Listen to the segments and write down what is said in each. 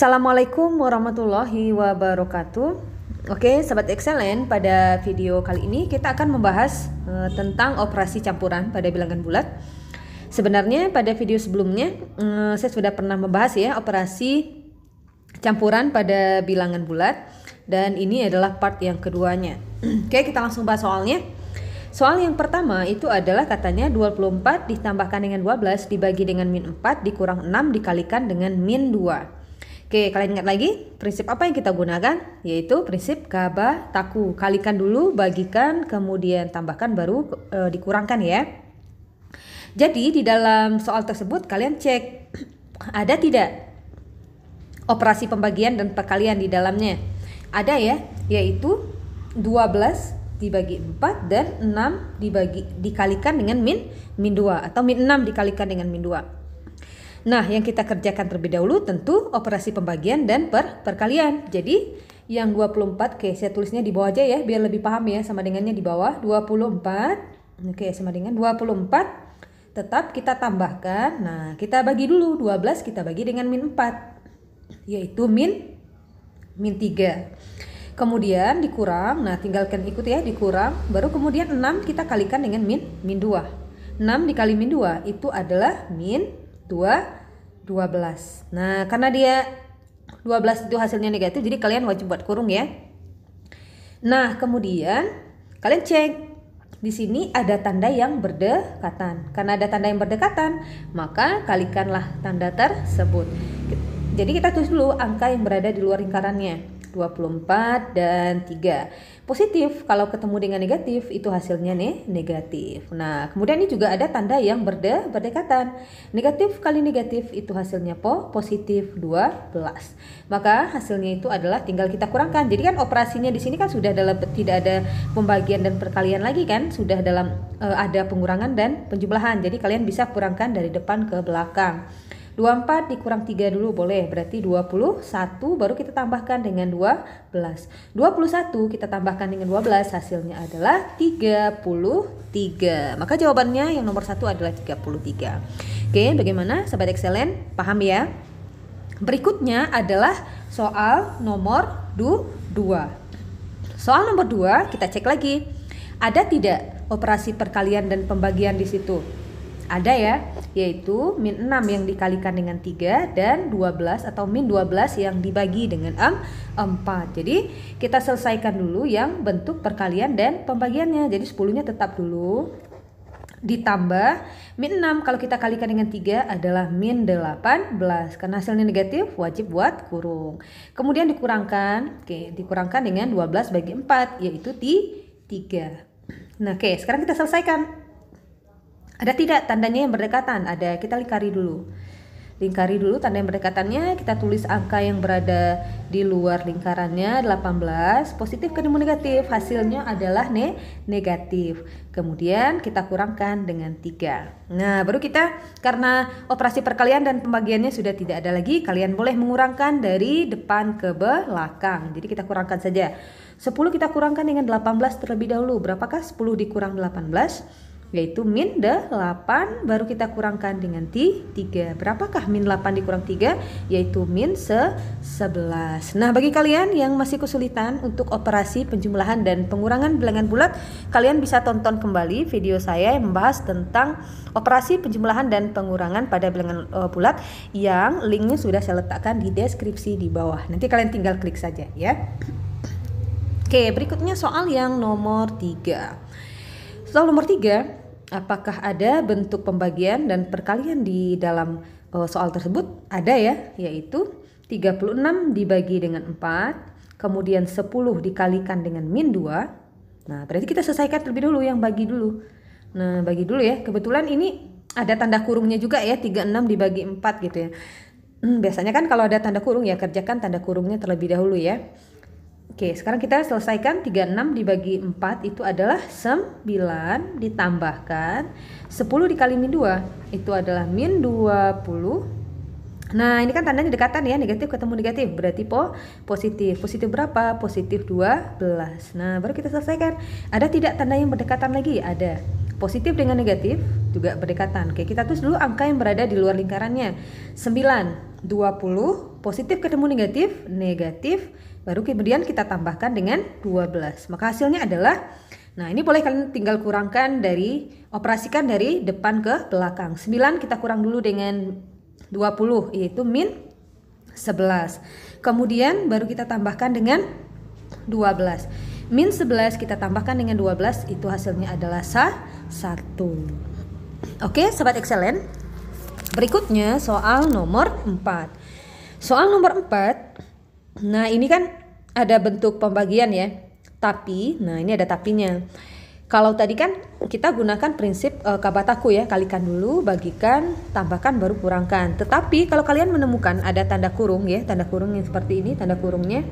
Assalamualaikum warahmatullahi wabarakatuh. Oke, sahabat Excelen pada video kali ini kita akan membahas e, tentang operasi campuran pada bilangan bulat. Sebenarnya pada video sebelumnya e, saya sudah pernah membahas ya operasi campuran pada bilangan bulat dan ini adalah part yang keduanya. Oke, kita langsung bahas soalnya. Soal yang pertama itu adalah katanya 24 ditambahkan dengan 12 dibagi dengan min 4 dikurang 6 dikalikan dengan min 2. Oke, kalian ingat lagi prinsip apa yang kita gunakan? Yaitu prinsip kaba taku. Kalikan dulu, bagikan, kemudian tambahkan baru e, dikurangkan ya. Jadi di dalam soal tersebut kalian cek ada tidak operasi pembagian dan perkalian di dalamnya. Ada ya, yaitu 12 dibagi 4 dan 6 dibagi dikalikan dengan min min 2 atau min 6 dikalikan dengan min 2. Nah, yang kita kerjakan terlebih dahulu tentu operasi pembagian dan per perkalian. Jadi, yang 24, oke saya tulisnya di bawah aja ya, biar lebih paham ya, sama dengannya di bawah, 24, oke sama dengan 24, tetap kita tambahkan, nah kita bagi dulu, 12 kita bagi dengan min 4, yaitu min, min 3. Kemudian dikurang, nah tinggalkan ikut ya, dikurang, baru kemudian 6 kita kalikan dengan min, min 2. 6 dikali min 2 itu adalah min 2 12 nah karena dia 12 itu hasilnya negatif jadi kalian wajib buat kurung ya nah kemudian kalian cek di sini ada tanda yang berdekatan karena ada tanda yang berdekatan maka kalikanlah tanda tersebut jadi kita tulis dulu angka yang berada di luar lingkarannya 24, dan 3. Positif kalau ketemu dengan negatif itu hasilnya nih negatif. Nah, kemudian ini juga ada tanda yang berde berdekatan. Negatif kali negatif itu hasilnya po, positif 12. Maka hasilnya itu adalah tinggal kita kurangkan. Jadi kan operasinya di sini kan sudah dalam tidak ada pembagian dan perkalian lagi kan, sudah dalam eh, ada pengurangan dan penjumlahan. Jadi kalian bisa kurangkan dari depan ke belakang. 24 dikurang 3 dulu boleh, berarti 21 baru kita tambahkan dengan 12. 21 kita tambahkan dengan 12, hasilnya adalah 33. Maka jawabannya yang nomor satu adalah 33. Oke, bagaimana sahabat excellen Paham ya? Berikutnya adalah soal nomor 2. Soal nomor 2 kita cek lagi. Ada tidak operasi perkalian dan pembagian di situ? ada ya, yaitu min 6 yang dikalikan dengan 3 dan 12 atau min 12 yang dibagi dengan 4. Jadi kita selesaikan dulu yang bentuk perkalian dan pembagiannya. Jadi 10-nya tetap dulu ditambah min 6 kalau kita kalikan dengan 3 adalah min 18 karena hasilnya negatif wajib buat kurung kemudian dikurangkan oke dikurangkan dengan 12 bagi 4 yaitu di 3 nah oke sekarang kita selesaikan ada tidak tandanya yang berdekatan? Ada, kita lingkari dulu. Lingkari dulu tanda yang berdekatannya, kita tulis angka yang berada di luar lingkarannya 18, positif ke negatif, hasilnya adalah ne negatif. Kemudian kita kurangkan dengan 3. Nah, baru kita karena operasi perkalian dan pembagiannya sudah tidak ada lagi, kalian boleh mengurangkan dari depan ke belakang. Jadi kita kurangkan saja. 10 kita kurangkan dengan 18 terlebih dahulu. Berapakah 10 dikurang 18? yaitu min 8 baru kita kurangkan dengan tiga 3 berapakah min 8 dikurang 3 yaitu min sebelas 11 nah bagi kalian yang masih kesulitan untuk operasi penjumlahan dan pengurangan bilangan bulat kalian bisa tonton kembali video saya yang membahas tentang operasi penjumlahan dan pengurangan pada bilangan eh, bulat yang linknya sudah saya letakkan di deskripsi di bawah nanti kalian tinggal klik saja ya Oke, berikutnya soal yang nomor 3. Soal nomor 3 apakah ada bentuk pembagian dan perkalian di dalam eh, soal tersebut? Ada ya, yaitu 36 dibagi dengan 4, kemudian 10 dikalikan dengan min 2. Nah, berarti kita selesaikan terlebih dulu yang bagi dulu. Nah, bagi dulu ya. Kebetulan ini ada tanda kurungnya juga ya, 36 dibagi 4 gitu ya. Hmm, biasanya kan kalau ada tanda kurung ya kerjakan tanda kurungnya terlebih dahulu ya. Oke, sekarang kita selesaikan 36 dibagi 4 itu adalah 9 ditambahkan 10 dikali min 2 itu adalah min 20 Nah ini kan tandanya dekatan ya negatif ketemu negatif berarti po positif positif berapa positif 12 Nah baru kita selesaikan ada tidak tanda yang berdekatan lagi ada positif dengan negatif juga berdekatan Oke kita tulis dulu angka yang berada di luar lingkarannya 9 20 positif ketemu negatif negatif baru kemudian kita tambahkan dengan 12 maka hasilnya adalah Nah, ini boleh kalian tinggal kurangkan dari operasikan dari depan ke belakang. 9 kita kurang dulu dengan 20 yaitu min 11. Kemudian baru kita tambahkan dengan 12. Min 11 kita tambahkan dengan 12 itu hasilnya adalah sa 1. Oke, sobat excellent. Berikutnya soal nomor 4. Soal nomor 4. Nah, ini kan ada bentuk pembagian ya. Tapi, nah ini ada tapinya. Kalau tadi kan kita gunakan prinsip e, kabataku ya, kalikan dulu, bagikan, tambahkan baru kurangkan. Tetapi kalau kalian menemukan ada tanda kurung ya, tanda kurung yang seperti ini, tanda kurungnya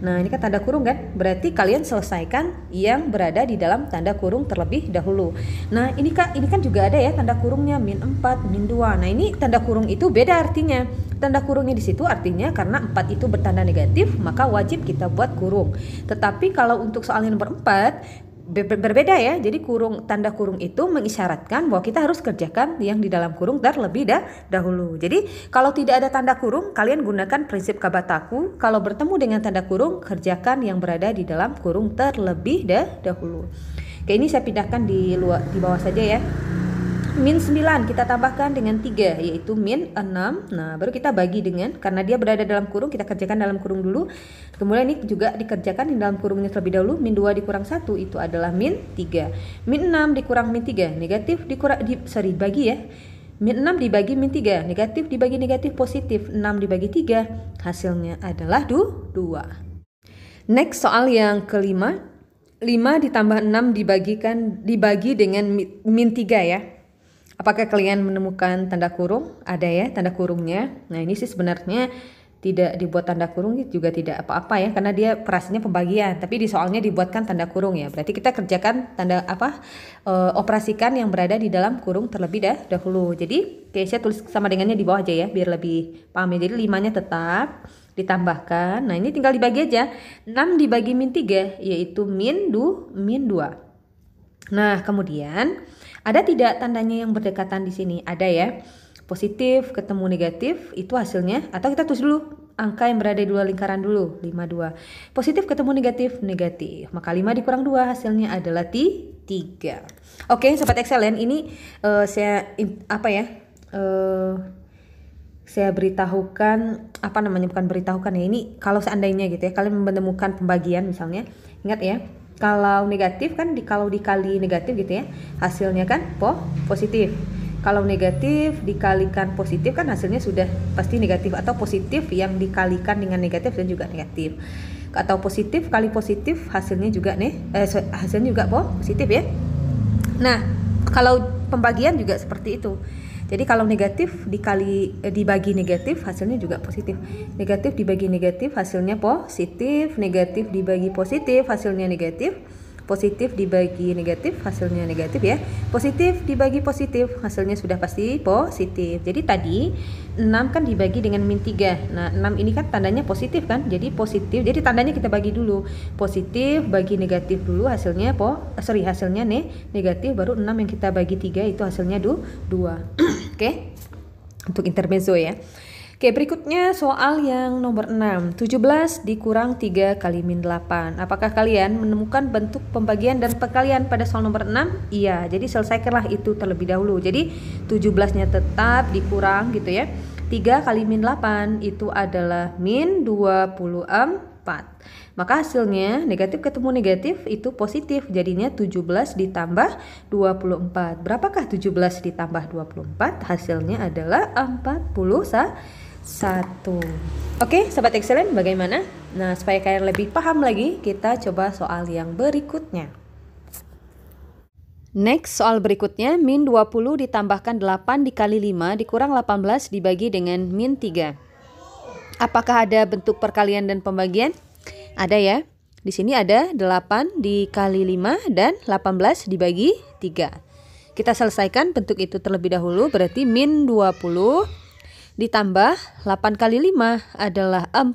Nah, ini kan tanda kurung kan? Berarti kalian selesaikan yang berada di dalam tanda kurung terlebih dahulu. Nah, ini Kak, ini kan juga ada ya tanda kurungnya min 4, min 2. Nah, ini tanda kurung itu beda artinya. Tanda kurungnya di situ artinya karena 4 itu bertanda negatif, maka wajib kita buat kurung. Tetapi kalau untuk soal nomor 4, berbeda ya. Jadi kurung tanda kurung itu mengisyaratkan bahwa kita harus kerjakan yang di dalam kurung terlebih dah, dahulu. Jadi kalau tidak ada tanda kurung, kalian gunakan prinsip kabataku. Kalau bertemu dengan tanda kurung, kerjakan yang berada di dalam kurung terlebih dah, dahulu. Oke, ini saya pindahkan di luar di bawah saja ya min 9 kita tambahkan dengan 3 yaitu min 6 nah baru kita bagi dengan karena dia berada dalam kurung kita kerjakan dalam kurung dulu kemudian ini juga dikerjakan di dalam kurungnya terlebih dahulu min 2 dikurang 1 itu adalah min 3 min 6 dikurang min 3 negatif dikurang di, sorry bagi ya Min 6 dibagi min 3, negatif dibagi negatif positif, 6 dibagi 3, hasilnya adalah 2. Next soal yang kelima, 5 ditambah 6 dibagikan dibagi dengan min 3 ya. Apakah kalian menemukan tanda kurung? Ada ya tanda kurungnya. Nah ini sih sebenarnya tidak dibuat tanda kurung juga tidak apa-apa ya karena dia operasinya pembagian tapi di soalnya dibuatkan tanda kurung ya berarti kita kerjakan tanda apa e, operasikan yang berada di dalam kurung terlebih dah dahulu jadi saya tulis sama dengannya di bawah aja ya biar lebih paham ya jadi limanya tetap ditambahkan nah ini tinggal dibagi aja 6 dibagi min 3 yaitu min du min 2 nah kemudian ada tidak tandanya yang berdekatan di sini? Ada ya. Positif ketemu negatif itu hasilnya atau kita tulis dulu angka yang berada di dua lingkaran dulu 52. Positif ketemu negatif negatif. Maka 5 dikurang 2 hasilnya adalah 3. Oke, sobat excellent, ini uh, saya in, apa ya? Uh, saya beritahukan apa namanya bukan beritahukan ya ini kalau seandainya gitu ya kalian menemukan pembagian misalnya ingat ya kalau negatif kan di, kalau dikali negatif gitu ya, hasilnya kan po positif. Kalau negatif dikalikan positif kan hasilnya sudah pasti negatif atau positif yang dikalikan dengan negatif dan juga negatif. Atau positif kali positif hasilnya juga nih eh, hasilnya juga po positif ya. Nah, kalau pembagian juga seperti itu. Jadi kalau negatif dikali eh, dibagi negatif hasilnya juga positif. Negatif dibagi negatif hasilnya positif, negatif dibagi positif hasilnya negatif positif dibagi negatif hasilnya negatif ya positif dibagi positif hasilnya sudah pasti positif jadi tadi 6 kan dibagi dengan min 3 nah 6 ini kan tandanya positif kan jadi positif jadi tandanya kita bagi dulu positif bagi negatif dulu hasilnya po eh, sorry hasilnya nih negatif baru 6 yang kita bagi 3 itu hasilnya 2 oke okay? untuk intermezzo ya Oke, berikutnya soal yang nomor 6. 17 dikurang 3 kali min 8. Apakah kalian menemukan bentuk pembagian dan perkalian pada soal nomor 6? Iya, jadi selesaikanlah itu terlebih dahulu. Jadi 17-nya tetap dikurang gitu ya. 3 kali min 8 itu adalah min 24. Maka hasilnya negatif ketemu negatif itu positif jadinya 17 ditambah 24. Berapakah 17 ditambah 24? Hasilnya adalah 41 satu. Oke, okay, Sobat Excellent, bagaimana? Nah, supaya kalian lebih paham lagi, kita coba soal yang berikutnya. Next, soal berikutnya, min 20 ditambahkan 8 dikali 5 dikurang 18 dibagi dengan min 3. Apakah ada bentuk perkalian dan pembagian? Ada ya. Di sini ada 8 dikali 5 dan 18 dibagi 3. Kita selesaikan bentuk itu terlebih dahulu, berarti min 20 ditambah 8 kali 5 adalah 40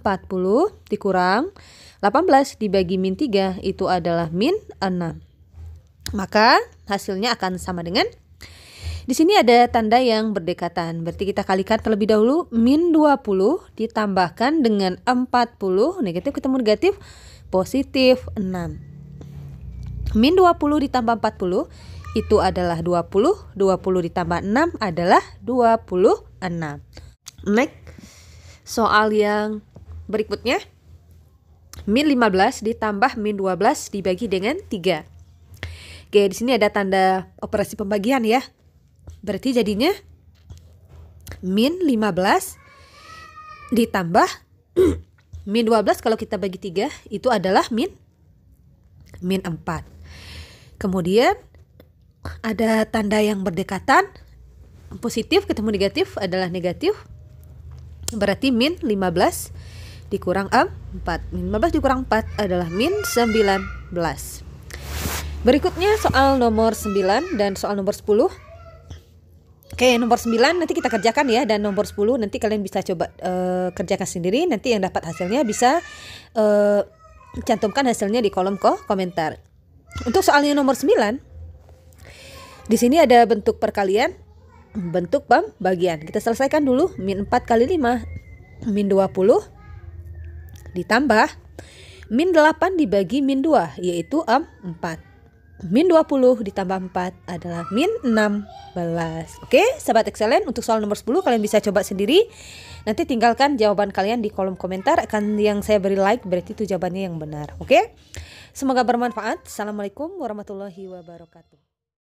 dikurang 18 dibagi min 3 itu adalah min 6. Maka hasilnya akan sama dengan di sini ada tanda yang berdekatan. Berarti kita kalikan terlebih dahulu min 20 ditambahkan dengan 40 negatif ketemu negatif positif 6. Min 20 ditambah 40 itu adalah 20, 20 ditambah 6 adalah 26 next soal yang berikutnya min 15 ditambah min 12 dibagi dengan 3 oke di sini ada tanda operasi pembagian ya berarti jadinya min 15 ditambah min 12 kalau kita bagi 3 itu adalah min min 4 kemudian ada tanda yang berdekatan positif ketemu negatif adalah negatif Berarti min 15 dikurang 4. Eh, min 15 dikurang 4 adalah min 19. Berikutnya soal nomor 9 dan soal nomor 10. Oke, nomor 9 nanti kita kerjakan ya dan nomor 10 nanti kalian bisa coba uh, kerjakan sendiri. Nanti yang dapat hasilnya bisa uh, cantumkan hasilnya di kolom ko komentar. Untuk soalnya nomor 9 di sini ada bentuk perkalian bentuk pembagian. Kita selesaikan dulu min 4 kali 5 min 20 ditambah min 8 dibagi min 2 yaitu 4. Min 20 ditambah 4 adalah min 16 Oke sahabat excellent untuk soal nomor 10 kalian bisa coba sendiri Nanti tinggalkan jawaban kalian di kolom komentar Akan yang saya beri like berarti itu jawabannya yang benar Oke Semoga bermanfaat Assalamualaikum warahmatullahi wabarakatuh